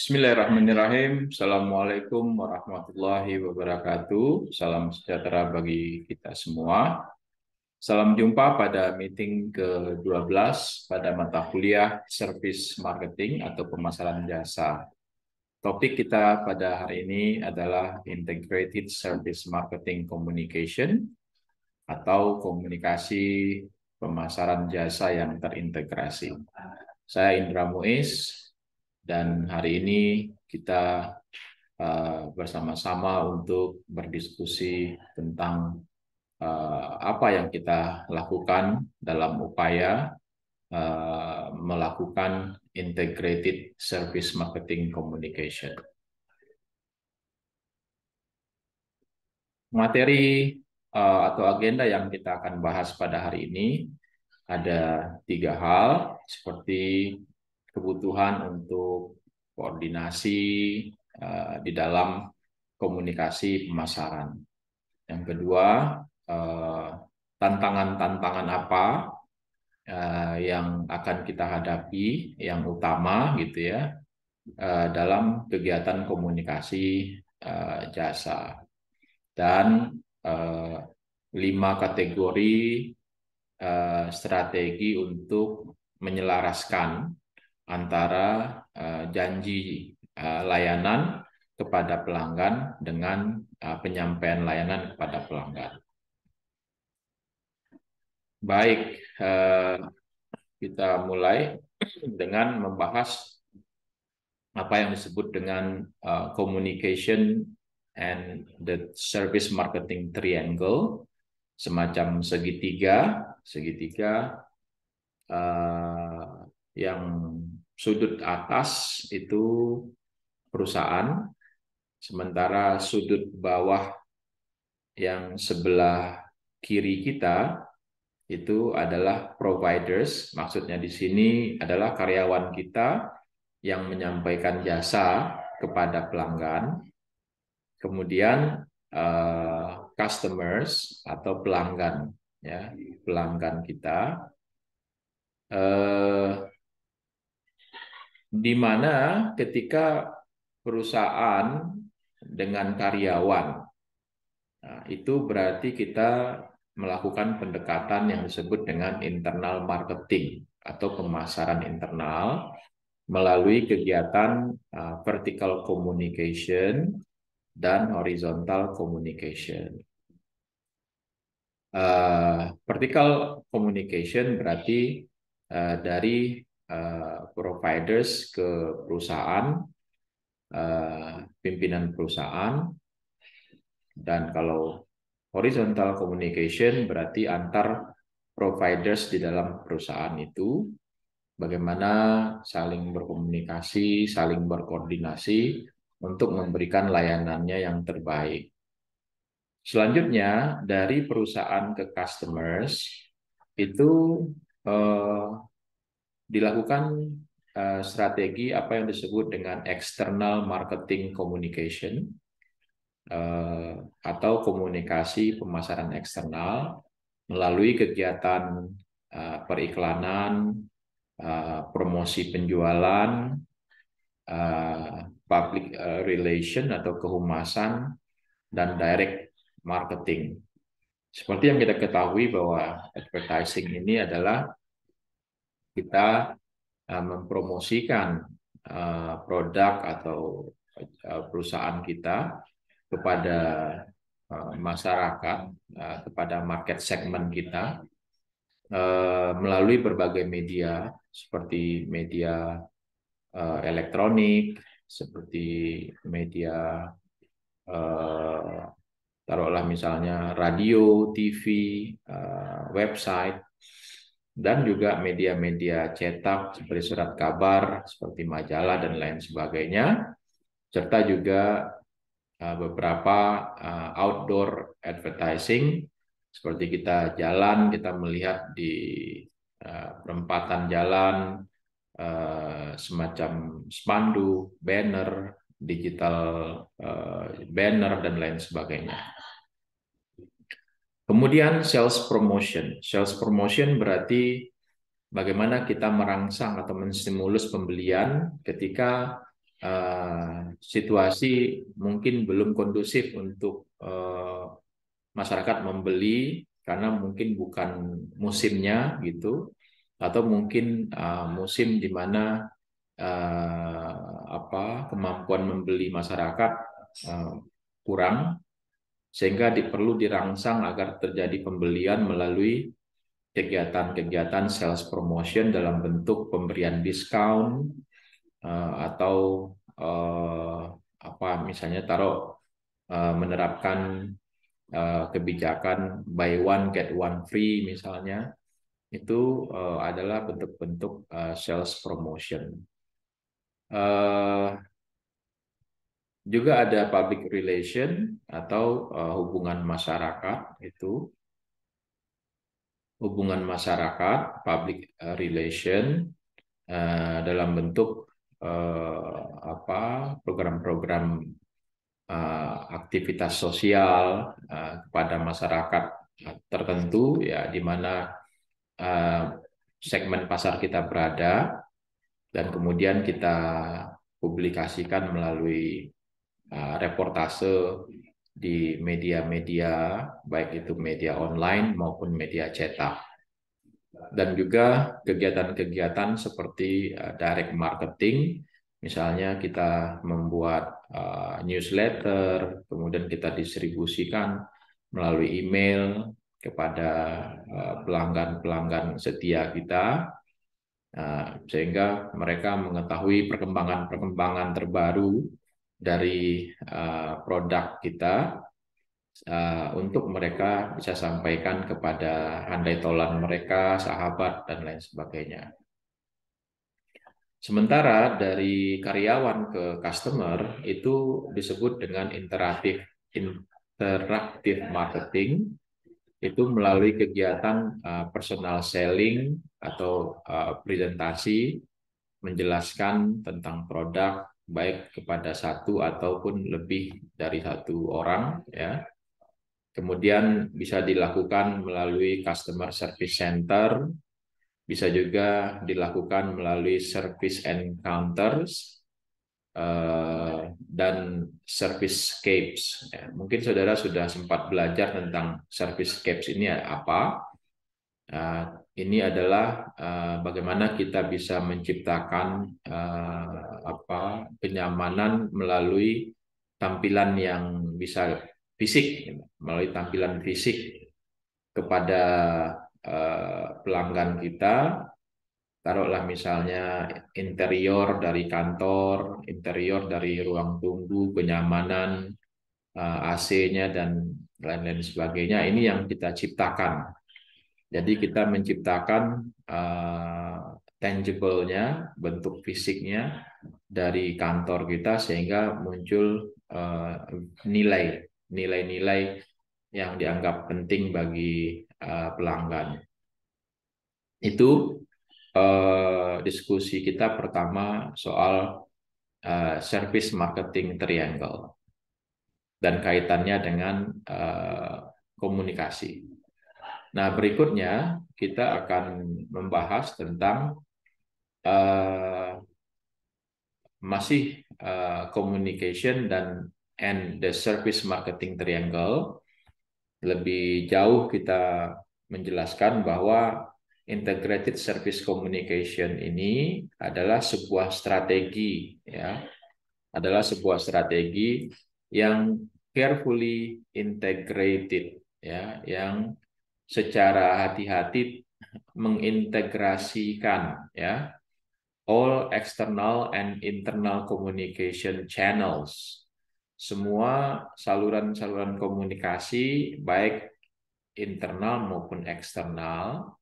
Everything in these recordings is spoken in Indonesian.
Bismillahirrahmanirrahim. Assalamualaikum warahmatullahi wabarakatuh. Salam sejahtera bagi kita semua. Salam jumpa pada meeting ke-12 pada mata kuliah Service Marketing atau Pemasaran Jasa. Topik kita pada hari ini adalah Integrated Service Marketing Communication atau komunikasi pemasaran jasa yang terintegrasi. Saya Indra Muiz, dan hari ini kita eh, bersama-sama untuk berdiskusi tentang eh, apa yang kita lakukan dalam upaya eh, melakukan integrated service marketing communication. Materi atau agenda yang kita akan bahas pada hari ini ada tiga hal seperti kebutuhan untuk koordinasi eh, di dalam komunikasi pemasaran. Yang kedua, eh, tantangan-tantangan apa eh, yang akan kita hadapi yang utama gitu ya dalam kegiatan komunikasi jasa dan lima kategori strategi untuk menyelaraskan antara eh, janji eh, layanan kepada pelanggan dengan eh, penyampaian layanan kepada pelanggan. Baik, kita mulai dengan membahas apa yang disebut dengan communication and the service marketing triangle, semacam segitiga, segitiga uh, yang sudut atas itu perusahaan, sementara sudut bawah yang sebelah kiri kita itu adalah providers. Maksudnya di sini adalah karyawan kita yang menyampaikan jasa kepada pelanggan. Kemudian eh, customers atau pelanggan ya, pelanggan kita. Eh, di mana ketika perusahaan dengan karyawan nah, itu berarti kita melakukan pendekatan yang disebut dengan internal marketing atau pemasaran internal melalui kegiatan uh, vertical communication dan horizontal communication. Uh, vertical communication berarti uh, dari Eh, providers ke perusahaan, eh, pimpinan perusahaan, dan kalau horizontal communication berarti antar providers di dalam perusahaan itu bagaimana saling berkomunikasi, saling berkoordinasi untuk memberikan layanannya yang terbaik. Selanjutnya dari perusahaan ke customers itu eh, dilakukan eh, strategi apa yang disebut dengan external marketing communication eh, atau komunikasi pemasaran eksternal melalui kegiatan eh, periklanan, promosi penjualan, public relation atau kehumasan dan direct marketing. Seperti yang kita ketahui bahwa advertising ini adalah kita eh, mempromosikan eh, produk atau eh, perusahaan kita kepada masyarakat, kepada market segmen kita melalui berbagai media seperti media elektronik, seperti media taruhlah misalnya radio, TV, website dan juga media-media cetak seperti surat kabar, seperti majalah dan lain sebagainya, serta juga eh, beberapa eh, outdoor advertising seperti kita jalan, kita melihat di eh, perempatan jalan semacam spandu, banner, digital banner dan lain sebagainya. Kemudian sales promotion. Sales promotion berarti bagaimana kita merangsang atau menstimulus pembelian ketika uh, situasi mungkin belum kondusif untuk uh, masyarakat membeli karena mungkin bukan musimnya gitu atau mungkin uh, musim di mana uh, apa kemampuan membeli masyarakat uh, kurang sehingga perlu dirangsang agar terjadi pembelian melalui kegiatan-kegiatan sales promotion dalam bentuk pemberian diskon eh, atau eh, apa misalnya taruh eh, menerapkan kebijakan buy one get one free misalnya itu adalah bentuk-bentuk sales promotion. Juga ada public relation atau eh, hubungan masyarakat itu hubungan masyarakat public eh, relation eh, dalam bentuk apa program-program aktivitas sosial kepada masyarakat tertentu ya di mana segmen pasar kita berada dan kemudian kita publikasikan melalui Uh, reportase di media-media baik itu media online maupun media cetak dan juga kegiatan-kegiatan seperti uh, direct marketing misalnya kita membuat uh, newsletter kemudian kita distribusikan melalui email kepada pelanggan-pelanggan setia kita sehingga mereka mengetahui perkembangan-perkembangan terbaru dari uh, produk kita uh, untuk mereka bisa sampaikan kepada handai tolan mereka, sahabat, dan lain sebagainya. Sementara dari karyawan ke customer itu disebut dengan interaktif interaktif marketing itu melalui kegiatan uh, personal selling atau uh, presentasi menjelaskan tentang produk baik kepada satu ataupun lebih dari satu orang ya. Kemudian bisa dilakukan melalui customer service center, bisa juga dilakukan melalui service encounters uh, dan service scapes. Ya. mungkin saudara sudah sempat belajar tentang service scapes ini apa. Nah, ini adalah eh, bagaimana kita bisa menciptakan uh, apa kenyamanan melalui tampilan yang bisa fisik melalui tampilan fisik kepada eh, pelanggan kita taruhlah misalnya interior dari kantor, interior dari ruang tunggu, kenyamanan, AC-nya dan lain-lain sebagainya. Ini yang kita ciptakan jadi hmm. kita menciptakan uh, tangible-nya, bentuk fisiknya dari kantor kita sehingga muncul eh, nilai, nilai-nilai yang dianggap penting bagi eh, pelanggan. Itu diskusi kita pertama soal service marketing triangle dan kaitannya dengan komunikasi. Nah, berikutnya kita akan membahas tentang uh, masih uh, communication dan and the service marketing triangle. Lebih jauh kita menjelaskan bahwa integrated service communication ini adalah sebuah strategi ya. Adalah sebuah strategi yang carefully integrated ya, yang secara hati-hati mengintegrasikan ya all external and internal communication channels semua saluran-saluran komunikasi baik internal maupun eksternal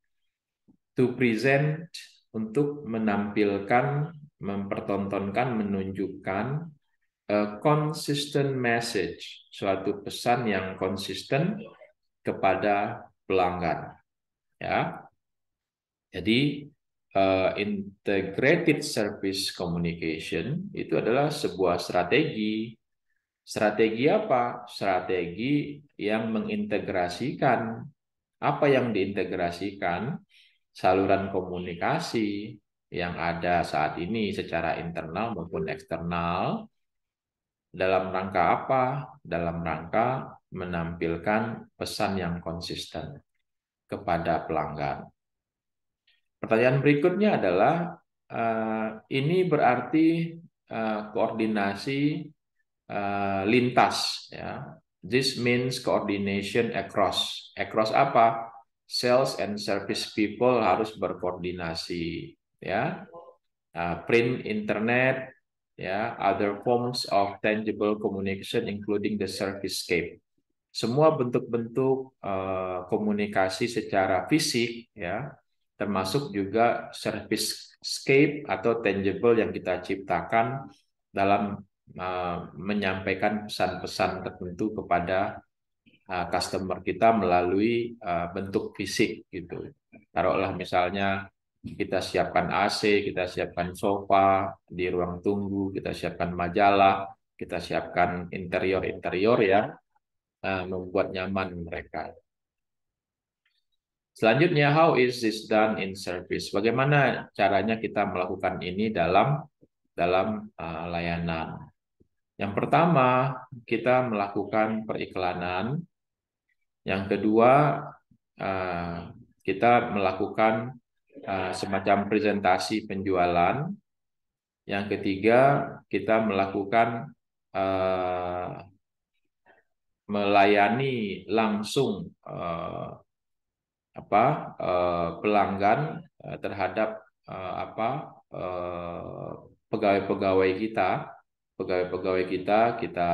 to present untuk menampilkan mempertontonkan menunjukkan a consistent message, suatu pesan yang konsisten kepada pelanggan. Ya. Jadi uh, integrated service communication itu adalah sebuah strategi. Strategi apa? Strategi yang mengintegrasikan apa yang diintegrasikan saluran komunikasi yang ada saat ini secara internal maupun eksternal dalam rangka apa? Dalam rangka menampilkan pesan yang konsisten kepada pelanggan. Pertanyaan berikutnya adalah eh, ini berarti eh, koordinasi eh, lintas ya. This means coordination across. Across apa? Sales and service people harus berkoordinasi ya. print, internet, ya, other forms of tangible communication including the service scape semua bentuk-bentuk eh, komunikasi secara fisik ya termasuk juga service scape atau tangible yang kita ciptakan dalam eh, menyampaikan pesan-pesan tertentu kepada eh, customer kita melalui bentuk fisik gitu taruhlah misalnya kita siapkan AC, kita siapkan sofa di ruang tunggu, kita siapkan majalah, kita siapkan interior-interior ya Eh, membuat nyaman mereka. Selanjutnya, how is this done in service? Bagaimana caranya kita melakukan ini dalam dalam uh, layanan? Yang pertama, kita melakukan periklanan. Yang kedua, uh, kita melakukan uh, semacam presentasi penjualan. Yang ketiga, kita melakukan uh, melayani langsung eh, apa eh, pelanggan eh, terhadap eh, apa eh, pegawai-pegawai eh, kita, pegawai-pegawai kita kita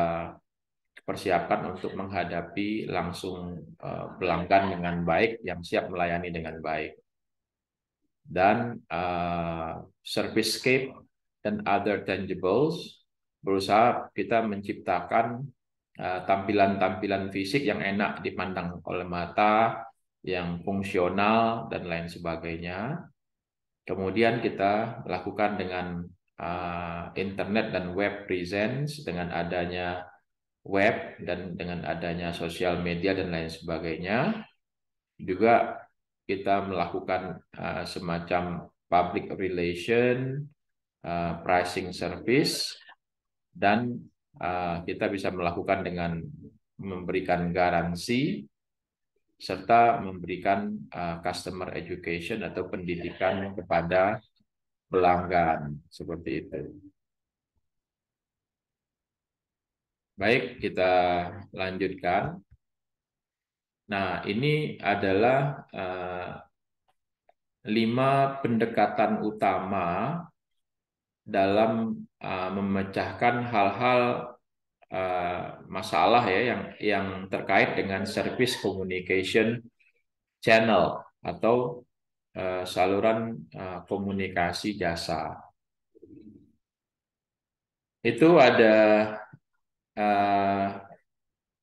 persiapkan untuk menghadapi langsung eh, pelanggan dengan baik yang siap melayani dengan baik dan eh, service scape dan other tangibles berusaha kita menciptakan Eh, tampilan-tampilan fisik yang enak dipandang oleh mata, yang fungsional dan lain sebagainya. Kemudian kita lakukan dengan eh, internet dan web presence dengan adanya web dan dengan adanya sosial media dan lain sebagainya. Juga kita melakukan eh, semacam public relation, pricing service dan Ah, kita bisa melakukan dengan memberikan garansi serta memberikan ah, customer education atau pendidikan kepada pelanggan seperti itu. Baik, kita lanjutkan. Nah, ini adalah ah, lima pendekatan utama dalam Uh, memecahkan hal-hal uh, masalah ya yang yang terkait dengan service communication channel atau uh, saluran komunikasi jasa. Itu ada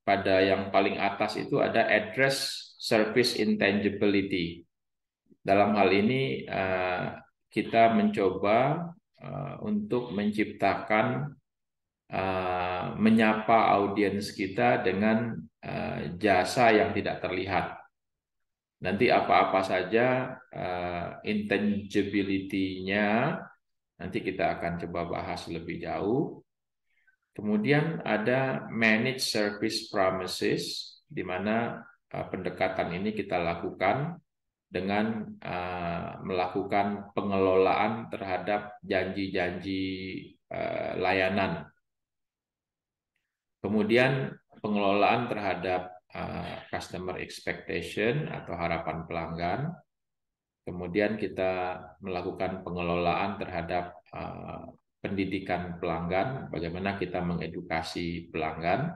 pada yang paling atas itu ada address service intangibility. Dalam hal ini kita mencoba Eh, untuk menciptakan eh, menyapa audiens kita dengan eh, jasa yang tidak terlihat. Nanti apa-apa saja intangibility-nya nanti kita akan coba bahas lebih jauh. Kemudian ada managed service promises di mana pendekatan ini kita lakukan dengan uh, melakukan pengelolaan terhadap janji-janji uh, layanan. Kemudian pengelolaan terhadap uh, customer expectation atau harapan pelanggan. Kemudian kita melakukan pengelolaan terhadap uh, pendidikan pelanggan, bagaimana kita mengedukasi pelanggan,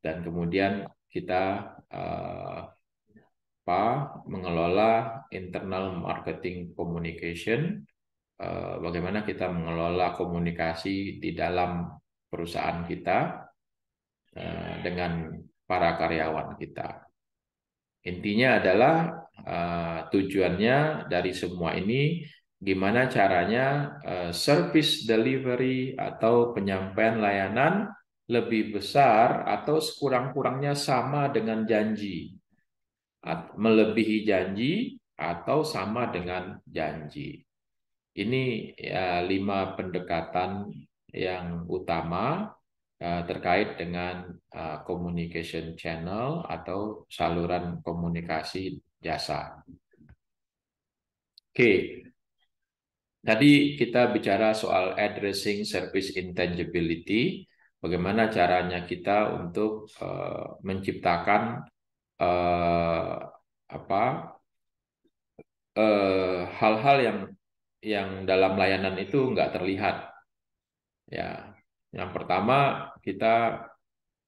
dan kemudian kita uh, apa mengelola internal marketing communication eh, bagaimana kita mengelola komunikasi di dalam perusahaan kita eh, dengan para karyawan kita intinya adalah eh, tujuannya dari semua ini gimana caranya service delivery atau penyampaian layanan lebih besar atau sekurang-kurangnya sama dengan janji melebihi janji atau sama dengan janji. Ini ya, lima pendekatan yang utama uh, terkait dengan uh, communication channel atau saluran komunikasi jasa. Oke, okay. tadi kita bicara soal addressing service intangibility, bagaimana caranya kita untuk eh, menciptakan uh, apa eh, hal-hal uh, yang yang dalam layanan itu nggak terlihat ya yang pertama kita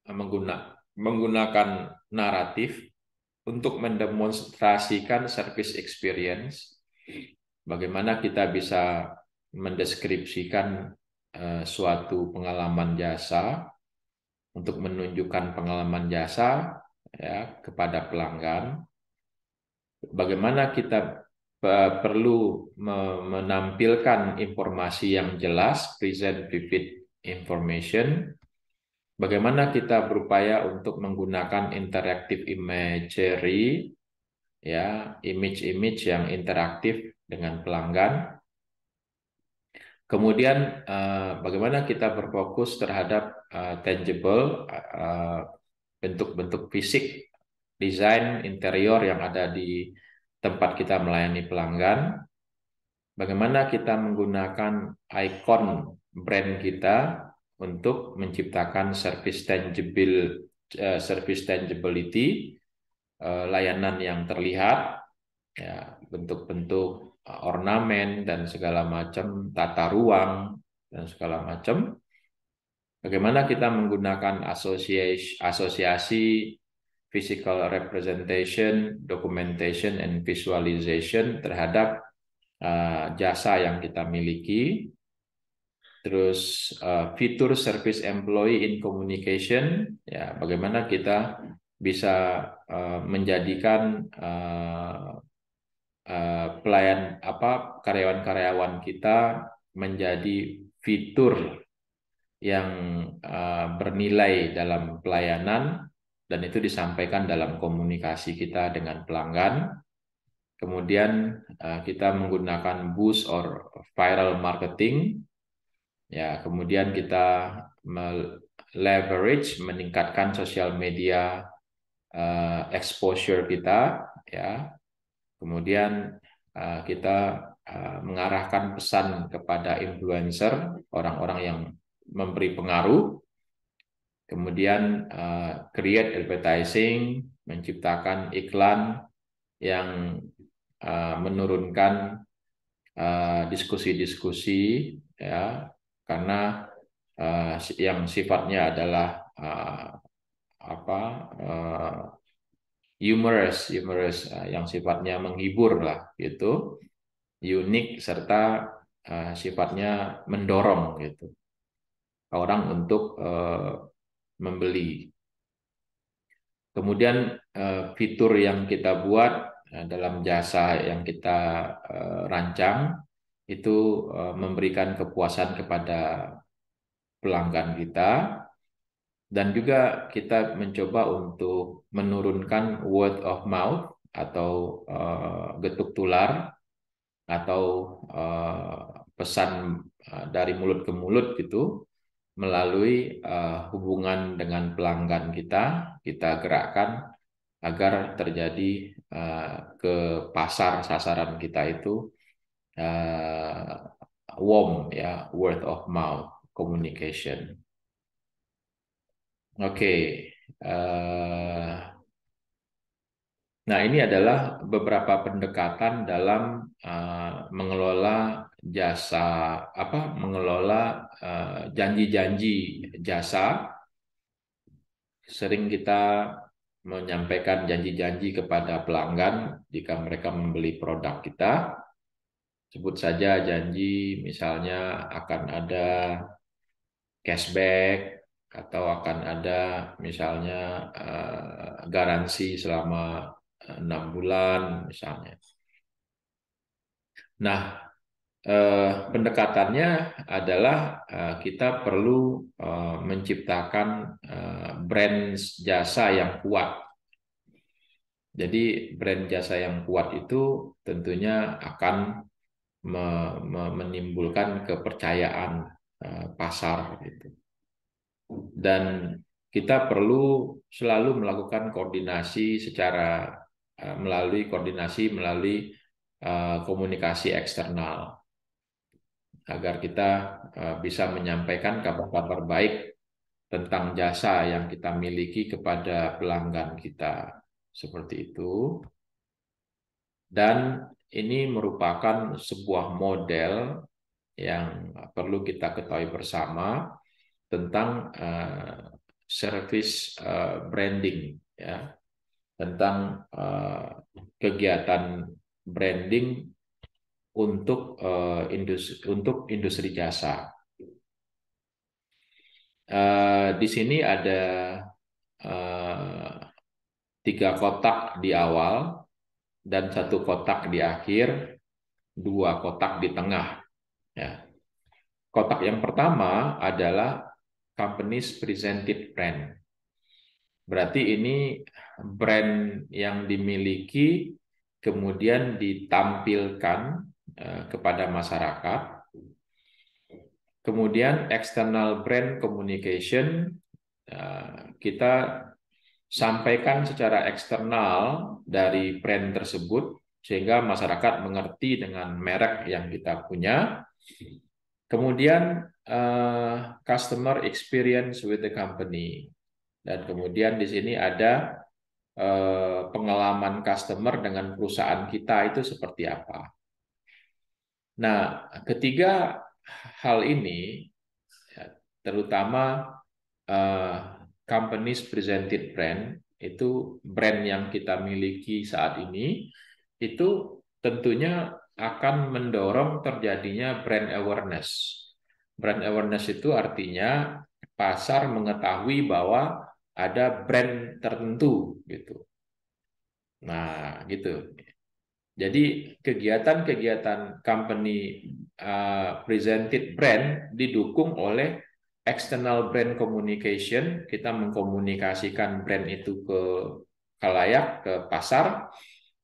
mengguna, menggunakan naratif untuk mendemonstrasikan service experience bagaimana kita bisa mendeskripsikan uh, suatu pengalaman jasa untuk menunjukkan pengalaman jasa ya kepada pelanggan bagaimana kita perlu menampilkan informasi yang jelas present vivid information bagaimana kita berupaya untuk menggunakan interactive imagery ya image-image yang interaktif dengan pelanggan kemudian eh, bagaimana kita berfokus terhadap eh, tangible eh, bentuk-bentuk fisik desain interior yang ada di tempat kita melayani pelanggan, bagaimana kita menggunakan ikon brand kita untuk menciptakan service tangible eh, service tangibility eh, layanan yang terlihat ya bentuk-bentuk eh, ornamen dan segala macam tata ruang dan segala macam Bagaimana kita menggunakan asosiasi, asosiasi physical representation, documentation, and visualization terhadap uh, jasa yang kita miliki. Terus uh, fitur service employee in communication, ya bagaimana kita bisa uh, menjadikan uh, uh, pelayan apa karyawan-karyawan kita menjadi fitur yang uh, bernilai dalam pelayanan dan itu disampaikan dalam komunikasi kita dengan pelanggan. Kemudian uh, kita menggunakan boost or viral marketing. Ya, kemudian kita leverage meningkatkan sosial media uh, exposure kita ya. Kemudian uh, kita mengarahkan pesan kepada influencer, orang-orang yang memberi pengaruh, kemudian uh, create advertising, menciptakan iklan yang uh, menurunkan eh, diskusi-diskusi uh, ya karena uh, yang sifatnya adalah uh, apa uh, humorous humorous uh, yang sifatnya menghibur lah gitu unik serta uh, sifatnya mendorong gitu orang untuk eh, membeli. Kemudian eh, fitur yang kita buat eh, dalam jasa yang kita rancang itu memberikan kepuasan kepada pelanggan kita dan juga kita mencoba untuk menurunkan word of mouth atau getuk tular atau pesan dari mulut ke mulut gitu melalui uh, hubungan dengan pelanggan kita, kita gerakkan agar terjadi uh, ke pasar sasaran kita itu uh, warm ya, word of mouth communication. Oke, okay. uh, Nah, ini adalah beberapa pendekatan dalam uh, mengelola jasa apa mengelola eh, janji-janji uh, jasa sering kita menyampaikan janji-janji kepada pelanggan jika mereka membeli produk kita sebut saja janji misalnya akan ada cashback atau akan ada misalnya uh, garansi selama eh, enam bulan misalnya. Nah, eh, pendekatannya adalah eh, kita perlu eh, menciptakan eh, brand jasa yang kuat. Jadi brand jasa yang kuat itu tentunya akan me me menimbulkan kepercayaan eh, pasar gitu. Dan kita perlu selalu melakukan koordinasi secara eh, melalui koordinasi melalui eh, komunikasi eksternal agar kita eh, bisa menyampaikan kabar-kabar baik tentang jasa yang kita miliki kepada pelanggan kita. Seperti itu. Dan ini merupakan sebuah model yang perlu kita ketahui bersama tentang eh, service eh, branding ya tentang kegiatan branding untuk eh, industri untuk industri jasa. Eh, di sini ada eh, tiga kotak di awal dan satu kotak di akhir, dua kotak di tengah. Ya. Kotak yang pertama adalah companies presented brand. Berarti ini brand yang dimiliki kemudian ditampilkan Eh, kepada masyarakat. Kemudian external brand communication eh, kita sampaikan secara eksternal dari brand tersebut sehingga masyarakat mengerti dengan merek yang kita punya. Kemudian eh, customer experience with the company. Dan kemudian di sini ada pengalaman customer dengan perusahaan kita itu seperti apa. Nah, ketiga hal ini, ya, terutama uh, companies presented brand, itu brand yang kita miliki saat ini, itu tentunya akan mendorong terjadinya brand awareness. Brand awareness itu artinya pasar mengetahui bahwa ada brand tertentu gitu. Nah, gitu. Jadi kegiatan-kegiatan company uh, presented brand didukung oleh external brand communication. Kita mengkomunikasikan brand itu ke kalayak, ke pasar,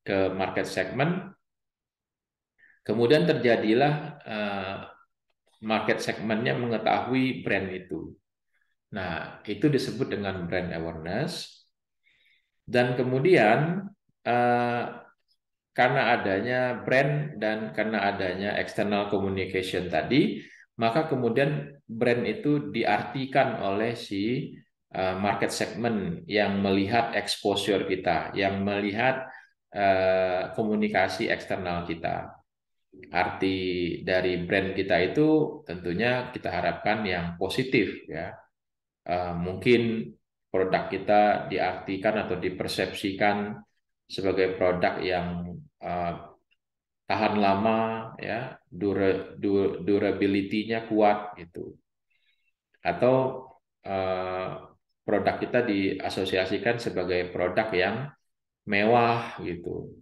ke market segment. Kemudian terjadilah uh, market segmentnya mengetahui brand itu. Nah, itu disebut dengan brand awareness. Dan kemudian uh, karena adanya brand dan karena adanya external communication tadi, maka kemudian brand itu diartikan oleh si eh, market segment yang melihat exposure kita, yang melihat eh, komunikasi eksternal kita. Arti dari brand kita itu tentunya kita harapkan yang positif ya. Eh, mungkin produk kita diartikan atau dipersepsikan sebagai produk yang uh, tahan lama ya dura, dura, durability-nya kuat gitu atau uh, produk kita diasosiasikan sebagai produk yang mewah gitu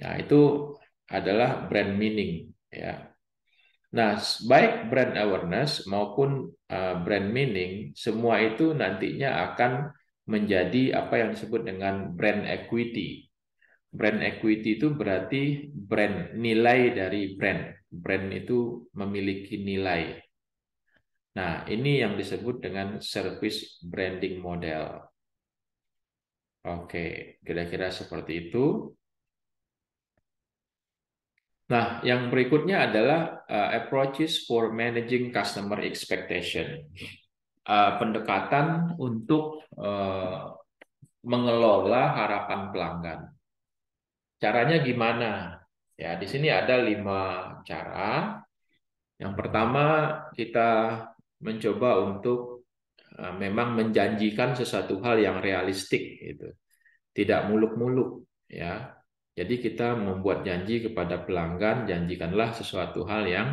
nah itu adalah brand meaning ya nah baik brand awareness maupun uh, brand meaning semua itu nantinya akan menjadi apa yang disebut dengan brand equity. Brand equity itu berarti brand nilai dari brand. Brand itu memiliki nilai. Nah, ini yang disebut dengan service branding model. Oke, kira-kira seperti itu. Nah, yang berikutnya adalah uh, approaches for managing customer expectation uh, pendekatan untuk uh, mengelola harapan pelanggan. Caranya gimana? Ya, di sini ada lima cara. Yang pertama, kita mencoba untuk eh, memang menjanjikan sesuatu hal yang realistik gitu. Tidak muluk-muluk ya. Jadi kita membuat janji kepada pelanggan, janjikanlah sesuatu hal yang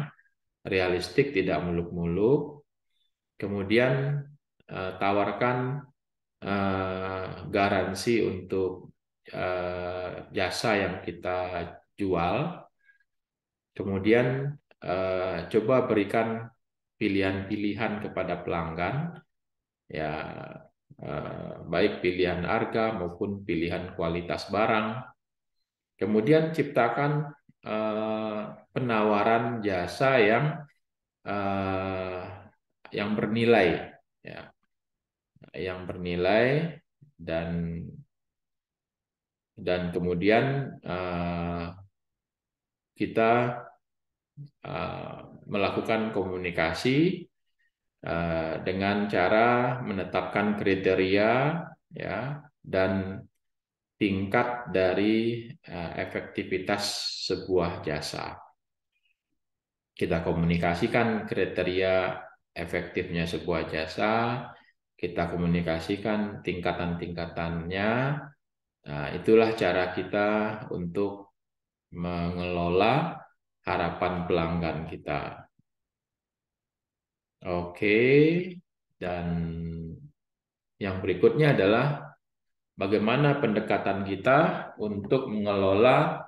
realistik, tidak muluk-muluk, kemudian uh, tawarkan uh, garansi untuk uh, jasa yang kita jual, kemudian uh, coba berikan pilihan-pilihan kepada pelanggan, ya uh, baik pilihan harga maupun pilihan kualitas barang. Kemudian ciptakan uh, penawaran jasa yang uh, yang bernilai ya yang bernilai dan dan kemudian uh, kita uh, melakukan komunikasi uh, dengan cara menetapkan kriteria ya dan tingkat dari uh, efektivitas sebuah jasa. Kita komunikasikan kriteria efektifnya sebuah jasa, kita komunikasikan tingkatan-tingkatannya. Nah, itulah cara kita untuk mengelola harapan pelanggan kita. Oke, dan yang berikutnya adalah bagaimana pendekatan kita untuk mengelola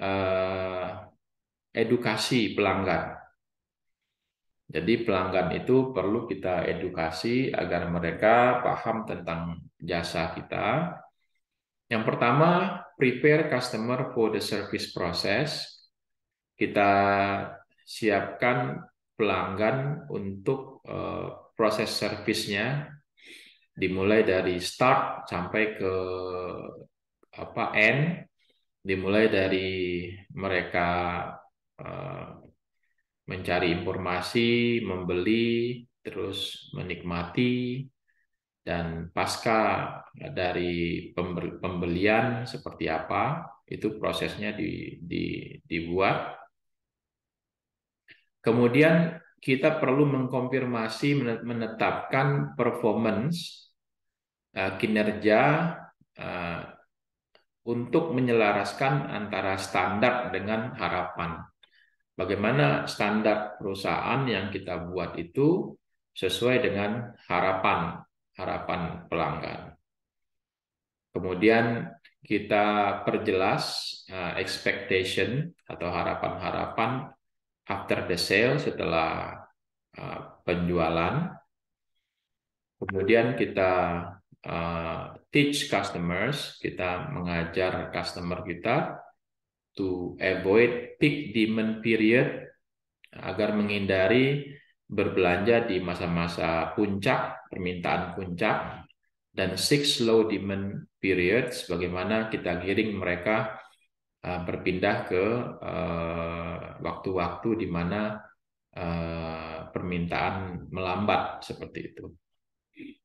eh, edukasi pelanggan. Jadi pelanggan itu perlu kita edukasi agar mereka paham tentang jasa kita. Yang pertama, prepare customer for the service process. Kita siapkan pelanggan untuk eh, proses servisnya dimulai dari start sampai ke apa end dimulai dari mereka eh, mencari informasi, membeli, terus menikmati, dan pasca dari pembelian seperti apa, itu prosesnya di, di, dibuat. Kemudian kita perlu mengkonfirmasi, menetapkan performance, eh, kinerja eh, untuk menyelaraskan antara standar dengan harapan. Bagaimana standar perusahaan yang kita buat itu sesuai dengan harapan harapan pelanggan. Kemudian kita perjelas eh, expectation atau harapan-harapan after the sale setelah eh, penjualan. Kemudian kita eh, teach customers, kita mengajar customer kita to avoid peak demand period agar menghindari berbelanja di masa-masa puncak permintaan puncak dan six low demand period sebagaimana kita giring mereka uh, berpindah ke uh, waktu-waktu di mana uh, permintaan melambat seperti itu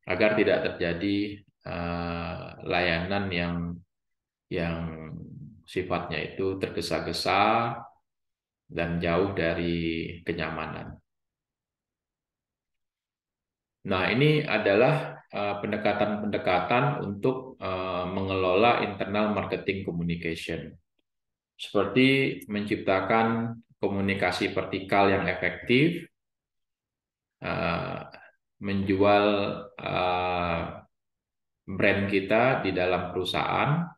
agar tidak terjadi layanan yang yang sifatnya itu tergesa-gesa dan jauh dari kenyamanan. Nah, ini adalah eh, pendekatan-pendekatan untuk eh, mengelola internal marketing communication. Seperti menciptakan komunikasi vertikal yang efektif, eh, menjual brand kita di dalam perusahaan,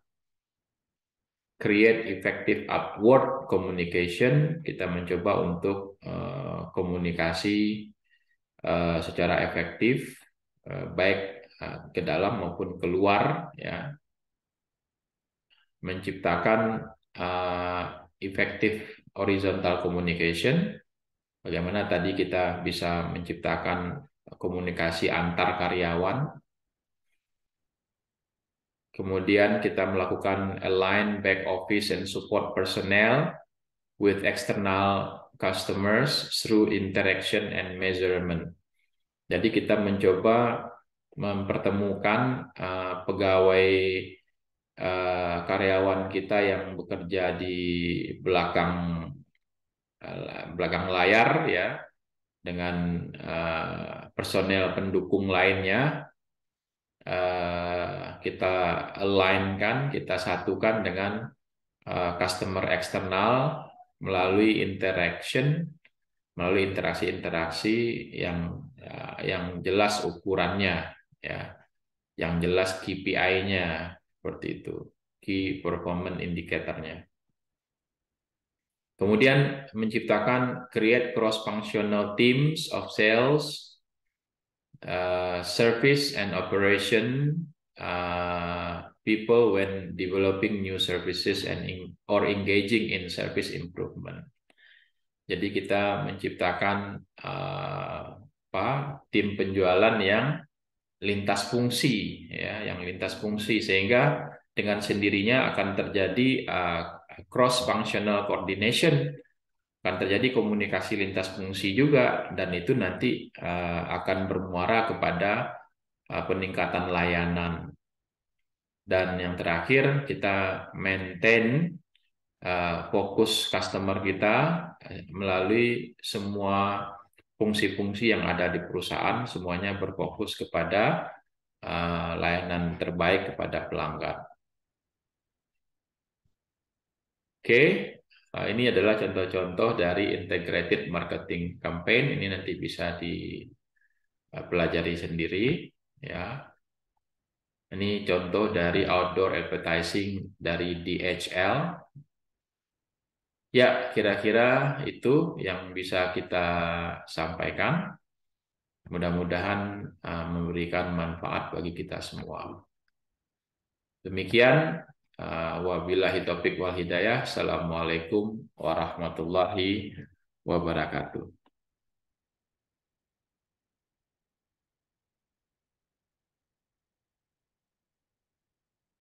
create effective upward communication. Kita mencoba untuk uh, komunikasi uh, secara efektif, uh, baik uh, ke dalam maupun keluar, ya, menciptakan uh, effective horizontal communication. Bagaimana tadi kita bisa menciptakan komunikasi antar karyawan Kemudian kita melakukan align back office and support personnel with external customers through interaction and measurement. Jadi kita mencoba mempertemukan uh, pegawai uh, karyawan kita yang bekerja di belakang eh, belakang layar ya dengan uh, personel pendukung lainnya uh, kita alignkan, kita satukan dengan eh, customer eksternal melalui interaction, melalui interaksi-interaksi yang eh, yang jelas ukurannya, ya, yang jelas KPI-nya seperti itu, key performance indicator-nya. Kemudian menciptakan create cross functional teams of sales, uh, service and operation Uh, people when developing new services and in, or engaging in service improvement. Jadi kita menciptakan uh, apa tim penjualan yang lintas fungsi ya, yang lintas fungsi sehingga dengan sendirinya akan terjadi uh, cross functional coordination akan terjadi komunikasi lintas fungsi juga dan itu nanti uh, akan bermuara kepada Eh, peningkatan layanan. Dan yang terakhir, kita maintain eh, fokus customer kita eh, melalui semua fungsi-fungsi yang ada di perusahaan, semuanya berfokus kepada layanan terbaik kepada pelanggan. Oke, ini adalah contoh-contoh dari integrated marketing campaign. Ini nanti bisa dipelajari sendiri ya ini contoh dari outdoor advertising dari DHL. Ya, kira-kira itu yang bisa kita sampaikan. Mudah-mudahan uh, memberikan manfaat bagi kita semua. Demikian, uh, wabillahi topik wal hidayah. Assalamualaikum warahmatullahi wabarakatuh.